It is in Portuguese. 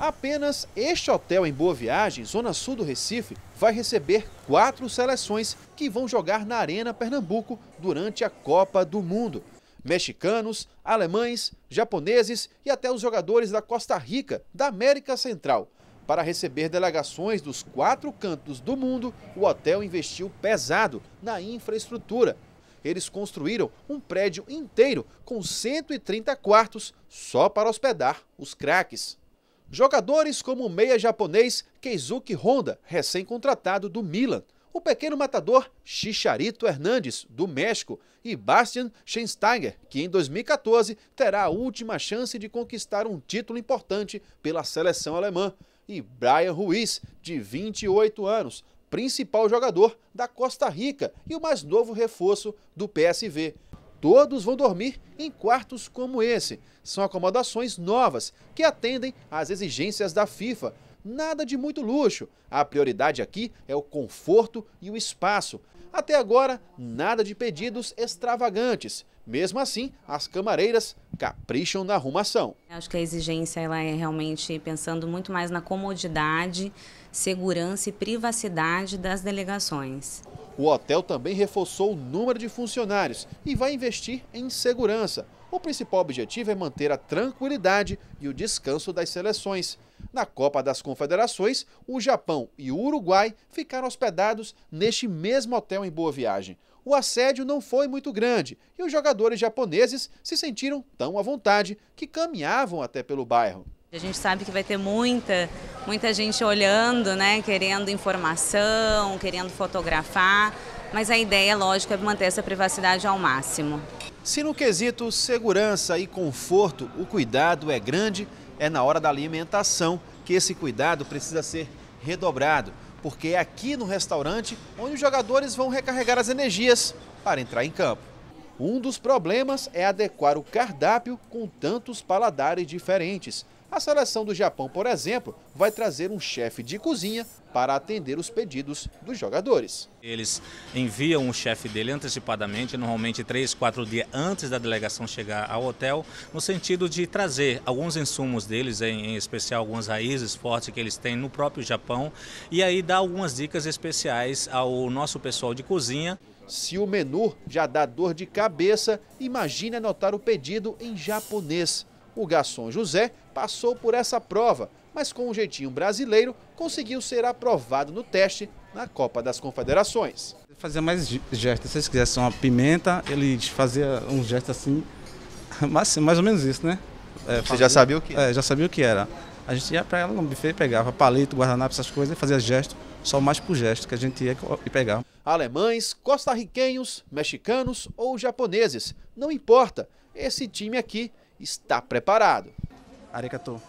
Apenas este hotel em Boa Viagem, zona sul do Recife, vai receber quatro seleções que vão jogar na Arena Pernambuco durante a Copa do Mundo. Mexicanos, alemães, japoneses e até os jogadores da Costa Rica, da América Central. Para receber delegações dos quatro cantos do mundo, o hotel investiu pesado na infraestrutura. Eles construíram um prédio inteiro com 130 quartos só para hospedar os craques. Jogadores como o meia japonês Keisuke Honda, recém-contratado do Milan, o pequeno matador Chicharito Hernández, do México, e Bastian Schweinsteiger, que em 2014 terá a última chance de conquistar um título importante pela seleção alemã, e Brian Ruiz, de 28 anos, principal jogador da Costa Rica e o mais novo reforço do PSV todos vão dormir em quartos como esse. São acomodações novas que atendem às exigências da FIFA. Nada de muito luxo. A prioridade aqui é o conforto e o espaço. Até agora, nada de pedidos extravagantes. Mesmo assim, as camareiras capricham na arrumação. Acho que a exigência ela é realmente pensando muito mais na comodidade, segurança e privacidade das delegações. O hotel também reforçou o número de funcionários e vai investir em segurança. O principal objetivo é manter a tranquilidade e o descanso das seleções. Na Copa das Confederações, o Japão e o Uruguai ficaram hospedados neste mesmo hotel em Boa Viagem o assédio não foi muito grande e os jogadores japoneses se sentiram tão à vontade que caminhavam até pelo bairro. A gente sabe que vai ter muita, muita gente olhando, né, querendo informação, querendo fotografar, mas a ideia, lógico, é manter essa privacidade ao máximo. Se no quesito segurança e conforto o cuidado é grande, é na hora da alimentação que esse cuidado precisa ser redobrado porque é aqui no restaurante onde os jogadores vão recarregar as energias para entrar em campo. Um dos problemas é adequar o cardápio com tantos paladares diferentes, a seleção do Japão, por exemplo, vai trazer um chefe de cozinha para atender os pedidos dos jogadores. Eles enviam o chefe dele antecipadamente, normalmente três, quatro dias antes da delegação chegar ao hotel, no sentido de trazer alguns insumos deles, em, especial algumas raízes fortes que eles têm no próprio Japão, e aí dar algumas dicas especiais ao nosso pessoal de cozinha. Se o menu já dá dor de cabeça, imagine anotar o pedido em japonês. O garçom José passou por essa prova, mas com um jeitinho brasileiro conseguiu ser aprovado no teste na Copa das Confederações. Fazia mais gestos, se eles quisessem uma pimenta, ele fazia um gesto assim, mas, mais ou menos isso, né? É, Você já sabia o que? É, já sabia o que era. A gente ia para no buffet, pegava palito, guardanapo, essas coisas, e fazia gesto, só mais por gesto que a gente ia e pegava. Alemães, costarriquenhos, mexicanos ou japoneses, não importa, esse time aqui está preparado. Arigatou.